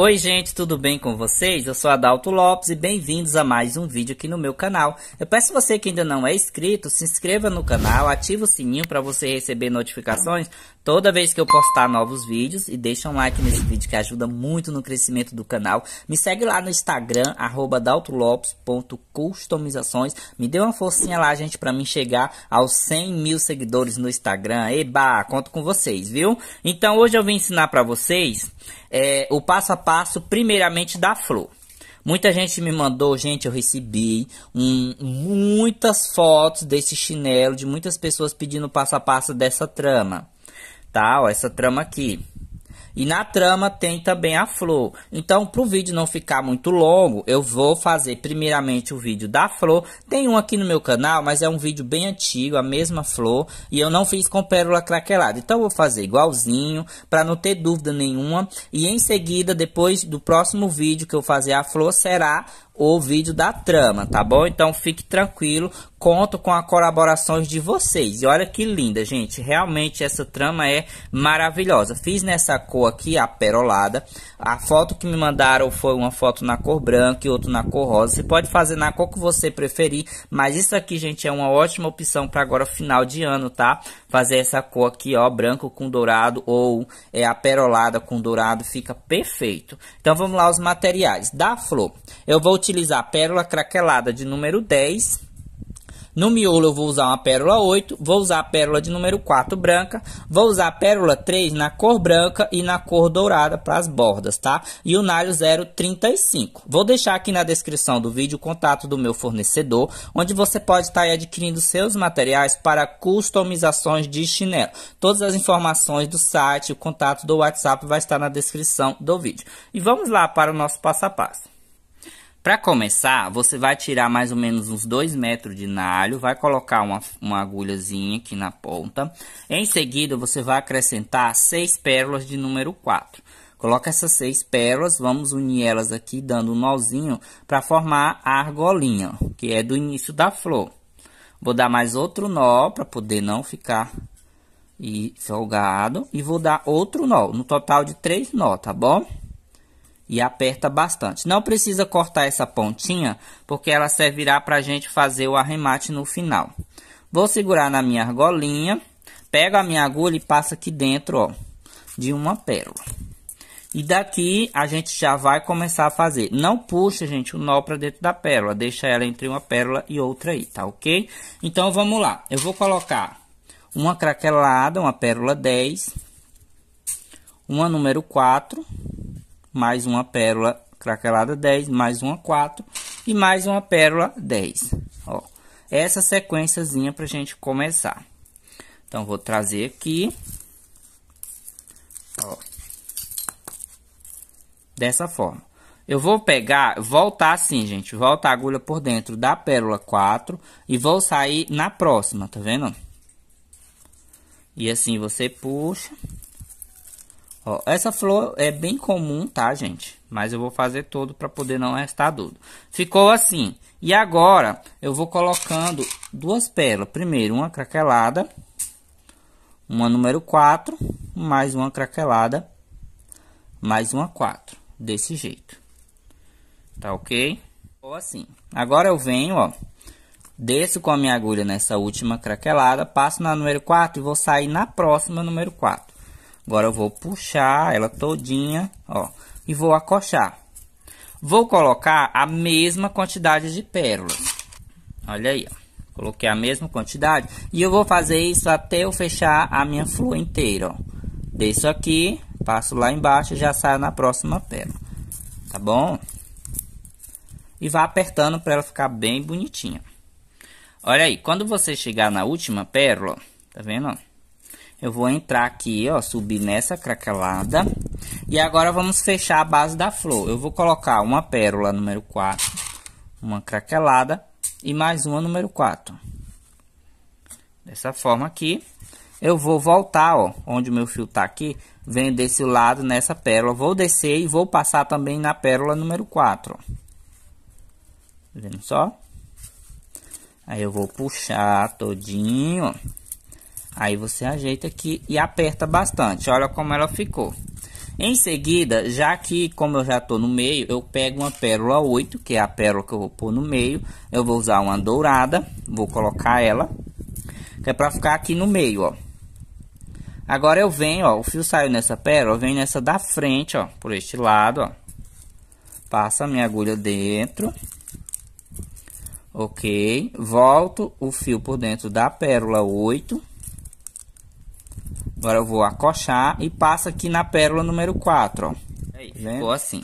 Oi gente, tudo bem com vocês? Eu sou Adalto Lopes e bem-vindos a mais um vídeo aqui no meu canal. Eu peço você que ainda não é inscrito, se inscreva no canal, ative o sininho para você receber notificações toda vez que eu postar novos vídeos e deixa um like nesse vídeo que ajuda muito no crescimento do canal. Me segue lá no Instagram, arroba adaltolopes.customizações. Me dê uma forcinha lá, gente, para mim chegar aos 100 mil seguidores no Instagram. Eba, conto com vocês, viu? Então hoje eu vim ensinar para vocês é, o passo a passo passo primeiramente da flor. Muita gente me mandou, gente, eu recebi um, muitas fotos desse chinelo de muitas pessoas pedindo passo a passo dessa trama. Tá, ó, essa trama aqui. E na trama tem também a flor. Então, para o vídeo não ficar muito longo, eu vou fazer primeiramente o vídeo da flor. Tem um aqui no meu canal, mas é um vídeo bem antigo, a mesma flor. E eu não fiz com pérola craquelada. Então, vou fazer igualzinho, para não ter dúvida nenhuma. E em seguida, depois do próximo vídeo que eu fazer a flor, será o vídeo da trama, tá bom? Então fique tranquilo, conto com a colaboração de vocês. E olha que linda, gente, realmente essa trama é maravilhosa. Fiz nessa cor aqui, a perolada. A foto que me mandaram foi uma foto na cor branca e outra na cor rosa. Você pode fazer na cor que você preferir, mas isso aqui, gente, é uma ótima opção para agora final de ano, tá? Fazer essa cor aqui, ó, branco com dourado ou é a perolada com dourado, fica perfeito. Então vamos lá os materiais. Da flor, eu vou utilizar a pérola craquelada de número 10. No miolo eu vou usar uma pérola 8, vou usar a pérola de número 4 branca, vou usar a pérola 3 na cor branca e na cor dourada para as bordas, tá? E o nalho 035. Vou deixar aqui na descrição do vídeo o contato do meu fornecedor, onde você pode estar tá adquirindo seus materiais para customizações de chinelo. Todas as informações do site, o contato do WhatsApp vai estar na descrição do vídeo. E vamos lá para o nosso passo a passo. Para começar, você vai tirar mais ou menos uns 2 metros de nalho, vai colocar uma, uma agulhazinha aqui na ponta. Em seguida, você vai acrescentar 6 pérolas de número 4. Coloca essas seis pérolas, vamos unir elas aqui, dando um nozinho, para formar a argolinha, que é do início da flor. Vou dar mais outro nó, para poder não ficar e folgado. E vou dar outro nó, no total de três nó, tá bom? e aperta bastante. Não precisa cortar essa pontinha, porque ela servirá para a gente fazer o arremate no final. Vou segurar na minha argolinha, pego a minha agulha e passo aqui dentro, ó, de uma pérola. E daqui a gente já vai começar a fazer. Não puxa, gente, o nó para dentro da pérola. Deixa ela entre uma pérola e outra aí, tá ok? Então, vamos lá. Eu vou colocar uma craquelada, uma pérola 10. Uma número 4 mais uma pérola craquelada 10, mais uma 4 e mais uma pérola 10. Ó, essa sequenciazinha pra gente começar. Então, vou trazer aqui. Ó. Dessa forma. Eu vou pegar, voltar assim, gente. Volta a agulha por dentro da pérola 4 e vou sair na próxima, tá vendo? E assim você puxa Ó, essa flor é bem comum, tá, gente? Mas eu vou fazer todo para poder não restar dúvida. Ficou assim. E agora, eu vou colocando duas pérolas. Primeiro, uma craquelada. Uma número 4. Mais uma craquelada. Mais uma 4. Desse jeito. Tá ok? Ou assim. Agora eu venho, ó. Desço com a minha agulha nessa última craquelada. Passo na número 4 e vou sair na próxima número 4. Agora eu vou puxar ela todinha, ó, e vou acochar. Vou colocar a mesma quantidade de pérolas. Olha aí, ó. Coloquei a mesma quantidade. E eu vou fazer isso até eu fechar a minha flor inteira, ó. Desço aqui, passo lá embaixo e já saio na próxima pérola. Tá bom? E vá apertando para ela ficar bem bonitinha. Olha aí, quando você chegar na última pérola, tá vendo, ó? Eu vou entrar aqui, ó, subir nessa craquelada. E agora vamos fechar a base da flor. Eu vou colocar uma pérola número 4, uma craquelada e mais uma número 4. Dessa forma aqui. Eu vou voltar, ó, onde o meu fio tá aqui. Venho desse lado nessa pérola. Vou descer e vou passar também na pérola número 4. Tá vendo só? Aí eu vou puxar todinho, ó. Aí você ajeita aqui e aperta bastante. Olha como ela ficou. Em seguida, já que como eu já estou no meio, eu pego uma pérola 8, que é a pérola que eu vou pôr no meio. Eu vou usar uma dourada, vou colocar ela, que é para ficar aqui no meio, ó. Agora eu venho, ó, o fio saiu nessa pérola, eu venho nessa da frente, ó, por este lado, ó. Passa a minha agulha dentro. Ok, volto o fio por dentro da pérola 8 Agora eu vou acochar e passo aqui na pérola número 4, ó. Aí, é Vendo? ficou assim.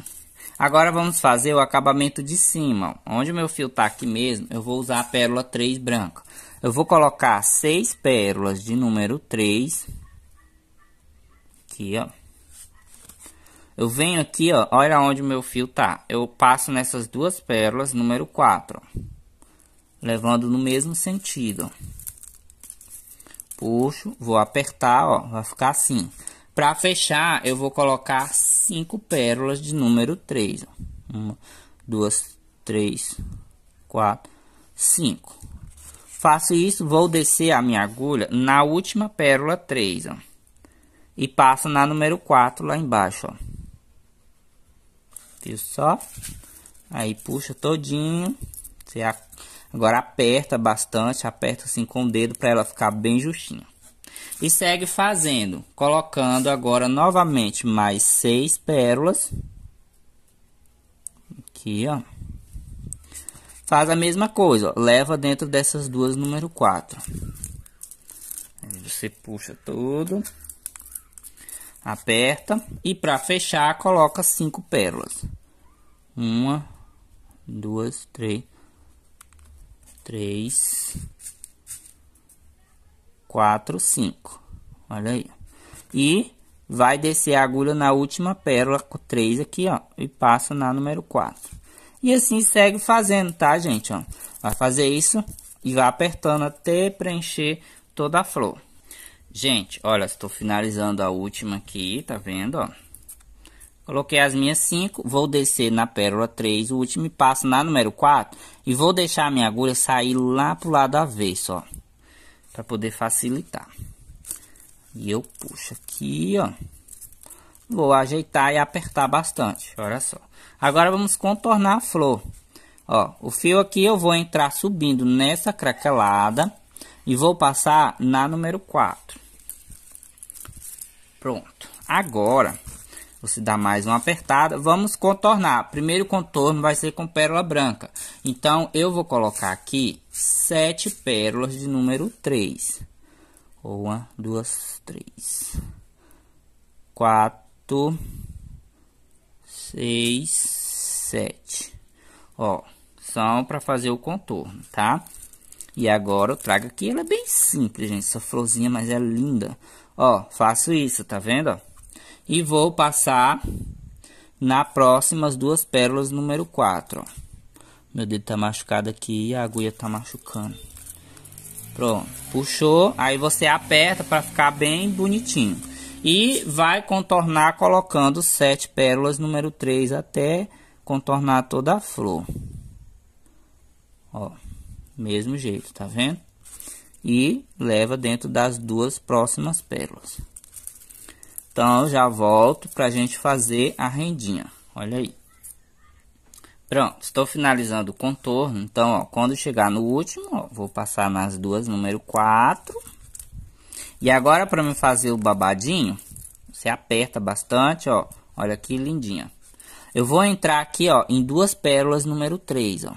Agora vamos fazer o acabamento de cima, ó. Onde o meu fio tá aqui mesmo, eu vou usar a pérola 3 branca. Eu vou colocar seis pérolas de número 3. Aqui, ó. Eu venho aqui, ó, olha onde o meu fio tá. Eu passo nessas duas pérolas número 4, ó, Levando no mesmo sentido, ó puxo, vou apertar, ó, vai ficar assim. Pra fechar, eu vou colocar cinco pérolas de número 3. Ó. Uma, duas, três, quatro, cinco. Faço isso, vou descer a minha agulha na última pérola 3, ó. E passo na número 4 lá embaixo, ó. Viu só? Aí puxa todinho. Você Agora aperta bastante, aperta assim com o dedo para ela ficar bem justinha. E segue fazendo, colocando agora novamente mais seis pérolas. Aqui, ó. Faz a mesma coisa, ó. leva dentro dessas duas número 4. Aí você puxa tudo. Aperta e para fechar coloca cinco pérolas. Uma, duas, três, três, quatro, cinco. Olha aí. E vai descer a agulha na última pérola 3 aqui, ó, e passa na número 4. E assim segue fazendo, tá, gente, ó. Vai fazer isso e vai apertando até preencher toda a flor. Gente, olha, estou finalizando a última aqui, tá vendo, ó. Coloquei as minhas 5, vou descer na pérola 3, o último passo na número 4 e vou deixar a minha agulha sair lá pro lado avesso, ó, para poder facilitar. E eu puxo aqui, ó. Vou ajeitar e apertar bastante, olha só. Agora vamos contornar a flor. Ó, o fio aqui eu vou entrar subindo nessa craquelada e vou passar na número 4. Pronto. Agora, você dá mais uma apertada. Vamos contornar. Primeiro contorno vai ser com pérola branca. Então, eu vou colocar aqui sete pérolas de número 3. Uma, duas, três. Quatro, seis, sete. Ó, são para fazer o contorno, tá? E agora eu trago aqui, ela é bem simples, gente, essa florzinha, mas é linda. Ó, faço isso, tá vendo, ó? E vou passar na próximas duas pérolas número 4. Meu dedo tá machucado aqui e a agulha tá machucando. Pronto, puxou, aí você aperta para ficar bem bonitinho. E vai contornar colocando sete pérolas número 3 até contornar toda a flor. Ó, mesmo jeito, tá vendo? E leva dentro das duas próximas pérolas. Então, já volto para a gente fazer a rendinha. Olha aí. Pronto, estou finalizando o contorno. Então, ó, quando chegar no último, ó, vou passar nas duas, número 4. E agora, para me fazer o babadinho, você aperta bastante, ó. Olha que lindinha. Eu vou entrar aqui, ó, em duas pérolas número 3, ó.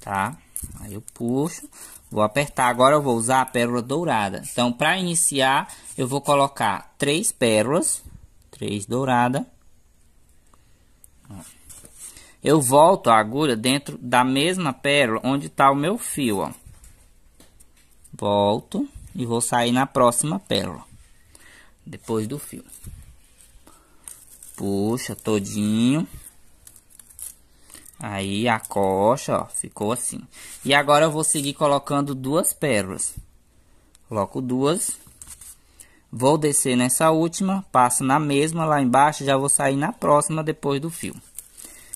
Tá? Aí eu puxo. Vou apertar, agora eu vou usar a pérola dourada. Então, para iniciar, eu vou colocar três pérolas, três dourada. Eu volto a agulha dentro da mesma pérola onde está o meu fio, ó. Volto e vou sair na próxima pérola, depois do fio. Puxa todinho. Aí a coxa, ó, ficou assim. E agora eu vou seguir colocando duas pérolas. Coloco duas. Vou descer nessa última, passo na mesma lá embaixo, já vou sair na próxima depois do fio.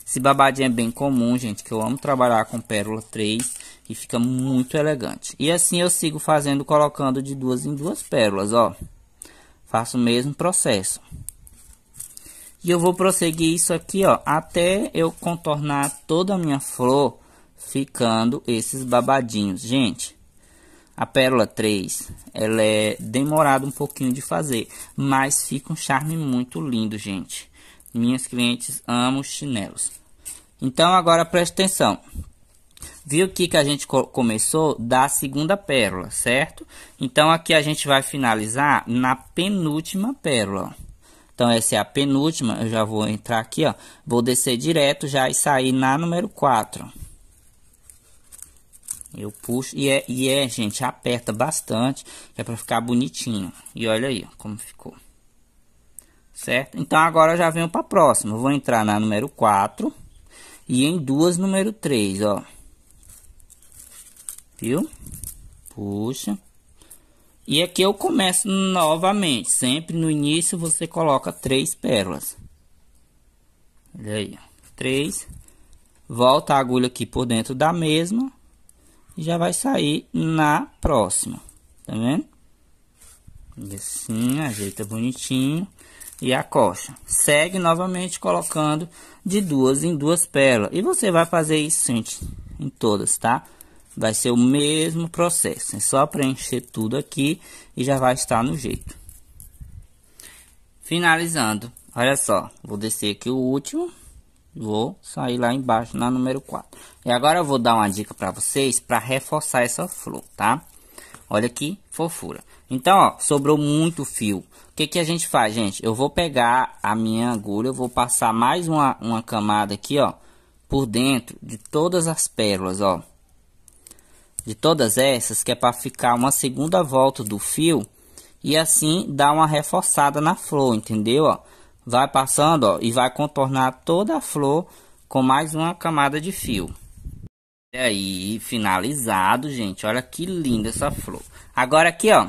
Esse babadinho é bem comum, gente, que eu amo trabalhar com pérola 3 e fica muito elegante. E assim eu sigo fazendo, colocando de duas em duas pérolas, ó. Faço o mesmo processo. E eu vou prosseguir isso aqui, ó, até eu contornar toda a minha flor, ficando esses babadinhos. Gente, a pérola 3, ela é demorada um pouquinho de fazer, mas fica um charme muito lindo, gente. Minhas clientes amam chinelos. Então, agora preste atenção. Viu aqui que a gente começou da segunda pérola, certo? Então, aqui a gente vai finalizar na penúltima pérola, então essa é a penúltima, eu já vou entrar aqui, ó. Vou descer direto já e sair na número 4. Eu puxo e é, e é gente, aperta bastante, é para ficar bonitinho. E olha aí, ó, como ficou. Certo? Então agora eu já venho para próxima. Eu vou entrar na número 4 e em duas número 3, ó. Viu? Puxa. E aqui eu começo novamente. Sempre no início você coloca três pérolas. Olha aí. Três. Volta a agulha aqui por dentro da mesma. E já vai sair na próxima. Tá vendo? Assim, ajeita bonitinho. E a coxa. Segue novamente colocando de duas em duas pérolas. E você vai fazer isso, gente, em todas, Tá? Vai ser o mesmo processo. É só preencher tudo aqui e já vai estar no jeito. Finalizando. Olha só. Vou descer aqui o último. Vou sair lá embaixo na número 4. E agora eu vou dar uma dica para vocês para reforçar essa flor, tá? Olha que fofura. Então, ó, sobrou muito fio. O que, que a gente faz, gente? Eu vou pegar a minha agulha, eu vou passar mais uma, uma camada aqui, ó, por dentro de todas as pérolas, ó de todas essas, que é para ficar uma segunda volta do fio e assim dá uma reforçada na flor, entendeu? Ó, vai passando ó, e vai contornar toda a flor com mais uma camada de fio. E aí, finalizado, gente. Olha que linda essa flor. Agora aqui, ó.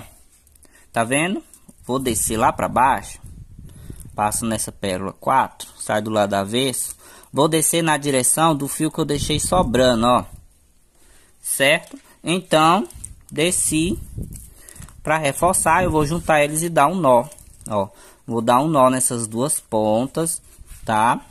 Tá vendo? Vou descer lá pra baixo. Passo nessa pérola 4. Sai do lado avesso. Vou descer na direção do fio que eu deixei sobrando, ó. Certo? Então, desci. Para reforçar, eu vou juntar eles e dar um nó. Ó, vou dar um nó nessas duas pontas, tá?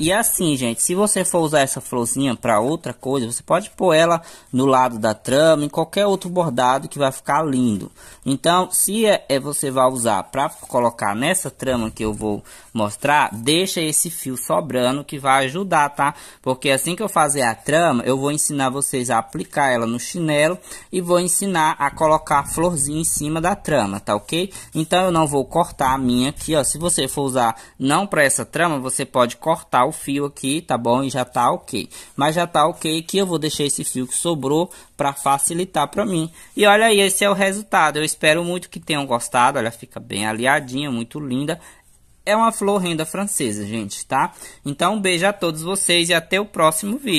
E assim, gente, se você for usar essa florzinha para outra coisa, você pode pôr ela no lado da trama, em qualquer outro bordado que vai ficar lindo. Então, se é, é você vai usar para colocar nessa trama que eu vou mostrar, deixa esse fio sobrando que vai ajudar, tá? Porque assim que eu fazer a trama, eu vou ensinar vocês a aplicar ela no chinelo e vou ensinar a colocar a florzinha em cima da trama, tá ok? Então, eu não vou cortar a minha aqui, ó. Se você for usar não para essa trama, você pode cortar o fio aqui, tá bom? E já tá ok. Mas já tá ok que eu vou deixar esse fio que sobrou para facilitar para mim. E olha aí, esse é o resultado. Eu espero muito que tenham gostado. Olha, fica bem aliadinha, muito linda é uma flor renda francesa, gente, tá? Então, um beijo a todos vocês e até o próximo vídeo.